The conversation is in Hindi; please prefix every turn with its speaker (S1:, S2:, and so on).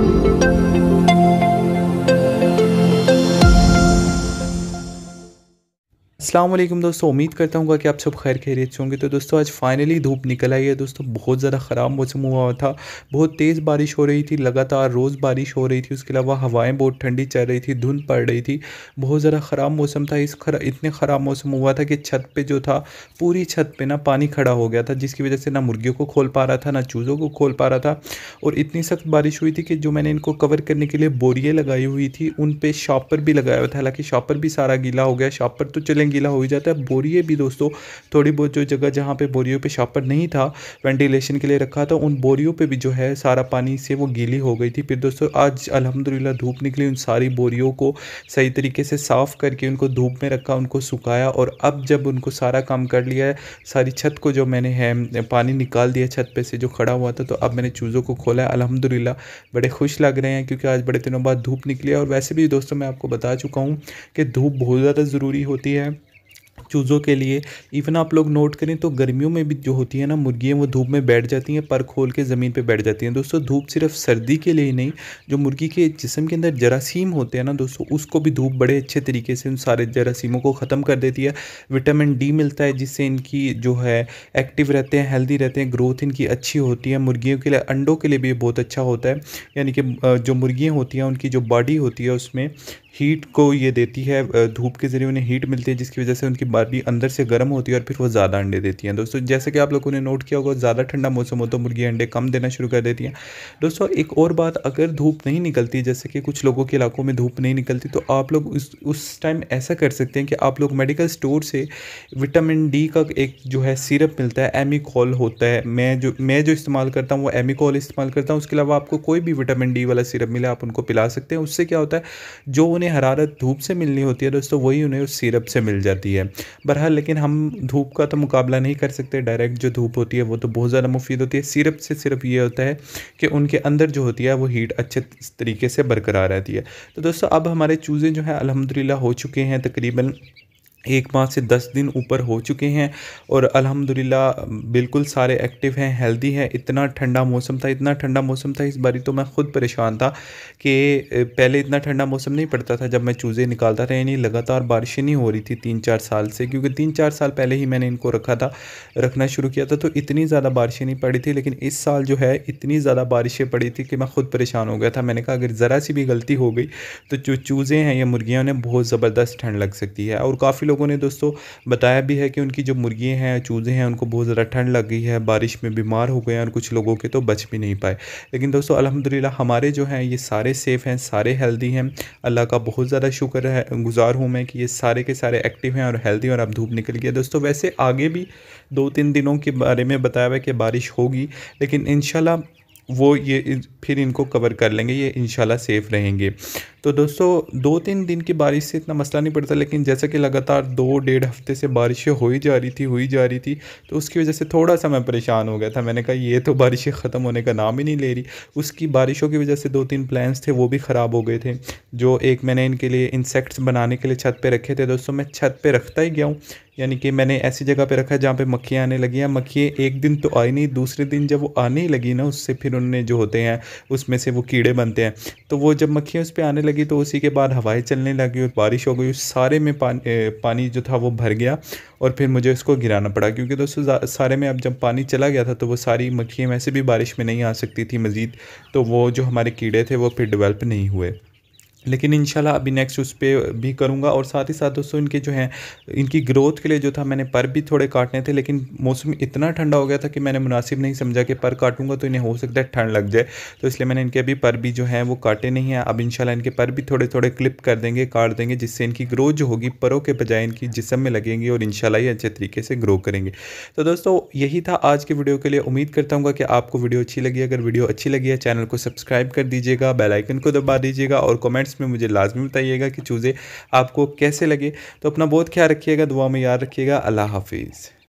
S1: Thank you. असलम दोस्तों उम्मीद करता हूँ कि आप सब खैर खैरियत से होंगे तो दोस्तों आज फाइनली धूप निकल आई है दोस्तों बहुत ज़्यादा ख़राब मौसम हुआ था बहुत तेज़ बारिश हो रही थी लगातार रोज़ बारिश हो रही थी उसके अलावा हवाएं बहुत ठंडी चल रही थी धुंध पड़ रही थी बहुत ज़्यादा ख़राब मौसम था इस खरा इतने ख़राब मौसम हुआ था कि छत पर जो था पूरी छत पर ना पानी खड़ा हो गया था जिसकी वजह से ना मुर्गियों को खोल पा रहा था ना चूज़ों को खोल पा रहा था और इतनी सख्त बारिश हुई थी कि जो मैंने इनको कवर करने के लिए बोरियाँ लगाई हुई थी उन पर शॉपर भी लगाया हुआ था हालाँकि शॉपर भी सारा गीला हो गया शॉपर तो चलेंगी गीला हो ही जाता है बोरिए भी दोस्तों थोड़ी बहुत जो जगह जहाँ पे बोरियों पे शापर नहीं था वेंटिलेशन के लिए रखा था उन बोरियों पे भी जो है सारा पानी से वो गीली हो गई थी फिर दोस्तों आज अलहमदिल्ला धूप निकली उन सारी बोरियों को सही तरीके से साफ़ करके उनको धूप में रखा उनको सुखाया और अब जब उनको सारा काम कर लिया है सारी छत को जो मैंने है पानी निकाल दिया छत पर से जो खड़ा हुआ था तो अब मैंने चूज़ों को खोला है अलहमदिल्ला बड़े खुश लग रहे हैं क्योंकि आज बड़े दिनों बाद धूप निकली है और वैसे भी दोस्तों मैं आपको बता चुका हूँ कि धूप बहुत ज़्यादा ज़रूरी होती है चूज़ों के लिए इवन आप लोग नोट करें तो गर्मियों में भी जो होती है ना मुर्गियाँ वो धूप में बैठ जाती हैं पर खोल के ज़मीन पर बैठ जाती हैं दोस्तों धूप सिर्फ सर्दी के लिए ही नहीं जो मुर्गी के जिसम के अंदर जरासीम होते हैं ना दोस्तों उसको भी धूप बड़े अच्छे तरीके से उन सारे जरासीमों को ख़त्म कर देती है विटामिन डी मिलता है जिससे इनकी जो है एक्टिव रहते हैं हेल्दी रहते हैं ग्रोथ इनकी अच्छी होती है मुर्गियों के लिए अंडों के लिए भी बहुत अच्छा होता है यानी कि जो मुर्गियाँ होती हैं उनकी जो बॉडी होती है उसमें हीट को ये देती है धूप के ज़रिए उन्हें हीट मिलती है जिसकी वजह से उनकी बॉडी अंदर से गर्म होती है और फिर वो ज़्यादा अंडे देती हैं दोस्तों जैसे कि आप लोगों ने नोट किया होगा ज़्यादा ठंडा मौसम हो तो मुर्गी अंडे कम देना शुरू कर देती हैं दोस्तों एक और बात अगर धूप नहीं निकलती जैसे कि कुछ लोगों के इलाकों में धूप नहीं निकलती तो आप लोग उस टाइम ऐसा कर सकते हैं कि आप लोग मेडिकल स्टोर से विटामिन डी का एक जो है सिरप मिलता है एमिकॉल होता है मैं जो मैं जो इस्तेमाल करता हूँ वो एमिकॉल इस्तेमाल करता हूँ उसके अलावा आपको कोई भी विटामिन डी वाला सिरप मिले आप उनको पिला सकते हैं उससे क्या होता है जो उन्हें हरारत धूप से मिलनी होती है दोस्तों वही उन्हें उस सिरप से मिल जाती है बहरहाल लेकिन हम धूप का तो मुकाबला नहीं कर सकते डायरेक्ट जो धूप होती है वो तो बहुत ज़्यादा मुफीद होती है सिरप से सिर्फ ये होता है कि उनके अंदर जो होती है वो हीट अच्छे तरीके से बरकरार रहती है तो दोस्तों अब हमारे चूज़ें जो हैं अलहमदिल्ला हो चुके हैं तकरीबन एक माह से दस दिन ऊपर हो चुके हैं और अल्हम्दुलिल्लाह बिल्कुल सारे एक्टिव हैं हेल्दी हैं इतना ठंडा मौसम था इतना ठंडा मौसम था इस बारी तो मैं ख़ुद परेशान था कि पहले इतना ठंडा मौसम नहीं पड़ता था जब मैं चूज़े निकालता था यानी लगातार बारिशें नहीं हो रही थी तीन चार साल से क्योंकि तीन चार साल पहले ही मैंने इनको रखा था रखना शुरू किया था तो इतनी ज़्यादा बारिशें नहीं पड़ी थी लेकिन इस साल जो है इतनी ज़्यादा बारिशें पड़ी थी कि मैं ख़ुद परेशान हो गया था मैंने कहा अगर ज़रा सी भी गलती हो गई तो जो चूज़े हैं या मुर्गियाँ उन्हें बहुत ज़बरदस्त ठंड लग सकती है और काफ़ी लोगों ने दोस्तों बताया भी है कि उनकी जो मुर्गियाँ हैं चूज़े हैं उनको बहुत ज़्यादा ठंड लग गई है बारिश में बीमार हो गए हैं और कुछ लोगों के तो बच भी नहीं पाए लेकिन दोस्तों अलहमदिल्ला हमारे जो हैं ये सारे सेफ़ हैं सारे हेल्दी हैं अल्लाह का बहुत ज़्यादा शुक्र है गुजार हूँ मैं कि ये सारे के सारे एक्टिव हैं और हेल्दी और अब धूप निकल गया दोस्तों वैसे आगे भी दो तीन दिनों के बारे में बताया हुआ कि बारिश होगी लेकिन इन वो ये फिर इनको कवर कर लेंगे ये इन सेफ़ रहेंगे तो दोस्तों दो तीन दिन की बारिश से इतना मसला नहीं पड़ता लेकिन जैसा कि लगातार दो डेढ़ हफ्ते से बारिशें हो ही जा रही थी हुई जा रही थी तो उसकी वजह से थोड़ा सा मैं परेशान हो गया था मैंने कहा ये तो बारिशें ख़त्म होने का नाम ही नहीं ले रही उसकी बारिशों की वजह से दो तीन प्लान्स थे वो भी ख़राब हो गए थे जो एक मैंने इनके लिए इंसेक्ट्स बनाने के लिए छत पर रखे थे दोस्तों मैं छत पर रखता ही गया हूँ यानी कि मैंने ऐसी जगह पे रखा जहाँ पे मक्खियाँ आने लगी हैं मक्खियाँ एक दिन तो आई नहीं दूसरे दिन जब वो आने ही लगी ना उससे फिर उनने जो होते हैं उसमें से वो कीड़े बनते हैं तो वो जब मक्खियाँ उस पर आने लगी तो उसी के बाद हवाएं चलने लगी और बारिश हो गई उस सारे में पानी पानी जो था वो भर गया और फिर मुझे उसको गिराना पड़ा क्योंकि दोस्तों सारे में अब जब पानी चला गया था तो वो सारी मक्खियाँ वैसे भी बारिश में नहीं आ सकती थी मज़ीद तो वो जो हमारे कीड़े थे वो फिर डिवेल्प नहीं हुए लेकिन इंशाल्लाह अभी नेक्स्ट उस पर भी करूँगा और साथ ही साथ दोस्तों इनके जो हैं इनकी ग्रोथ के लिए जो था मैंने पर भी थोड़े काटने थे लेकिन मौसम इतना ठंडा हो गया था कि मैंने मुनासिब नहीं समझा कि पर काटूंगा तो इन्हें हो सकता है ठंड लग जाए तो इसलिए मैंने इनके अभी पर भी जो हैं वो काटे नहीं हैं अब इनशाला इनके पर भी थोड़े थोड़े क्लिप कर देंगे काट देंगे जिससे इनकी ग्रोथ जो होगी परों के बजाय इनकी जिसम में लगेंगी और इंशाल्लाह ये अच्छे तरीके से ग्रो करेंगे तो दोस्तों यही था आज की वीडियो के लिए उम्मीद करता हूँ कि आपको वीडियो अच्छी लगी अगर वीडियो अच्छी लगी है चैनल को सब्सक्राइब कर दीजिएगा बेलाइकन को दबा दीजिएगा और कमेंट्स कमेंट्स में मुझे लाजमी बताइएगा कि चूज़ें आपको कैसे लगे तो अपना बहुत ख्याल रखिएगा दुआ में याद रखिएगा अल्लाह हाफिज़